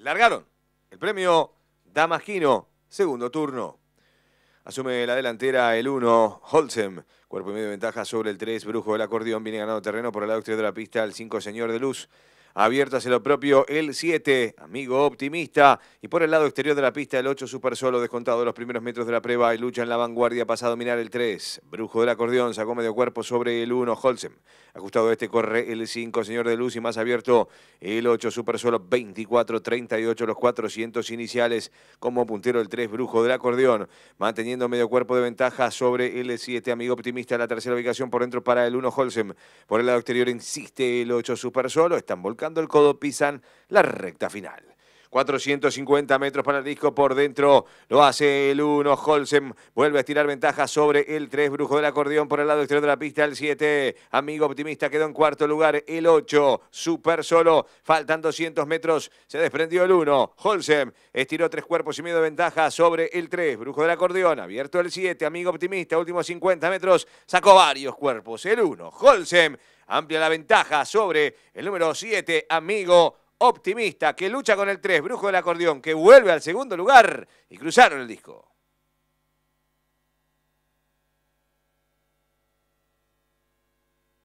largaron el premio Damasquino, segundo turno. Asume la delantera el 1, Holzem. Cuerpo y medio de ventaja sobre el 3, Brujo del Acordeón. Viene ganado terreno por el lado exterior de la pista el 5, Señor de Luz. Abierto hace lo propio el 7, amigo optimista. Y por el lado exterior de la pista, el 8 super solo, descontado los primeros metros de la prueba y lucha en la vanguardia, pasa a dominar el 3. Brujo del acordeón, sacó medio cuerpo sobre el 1, Holsem. Ajustado este corre el 5, señor de luz y más abierto el 8 super solo, 24, 38, los 400 iniciales. Como puntero el 3, Brujo del acordeón, manteniendo medio cuerpo de ventaja sobre el 7, amigo optimista. La tercera ubicación por dentro para el 1, Holsem. Por el lado exterior insiste el 8 super solo, están el codo, pisan la recta final. 450 metros para el disco por dentro. Lo hace el 1. Holsen vuelve a estirar ventaja sobre el 3. Brujo del acordeón por el lado exterior de la pista. El 7. Amigo Optimista quedó en cuarto lugar. El 8. Super solo. Faltan 200 metros. Se desprendió el 1. Holsen estiró tres cuerpos y medio de ventaja sobre el 3. Brujo del acordeón. Abierto el 7. Amigo Optimista. Últimos 50 metros. Sacó varios cuerpos. El 1. Holsem, Amplia la ventaja sobre el número 7, amigo optimista, que lucha con el 3, brujo del acordeón, que vuelve al segundo lugar y cruzaron el disco.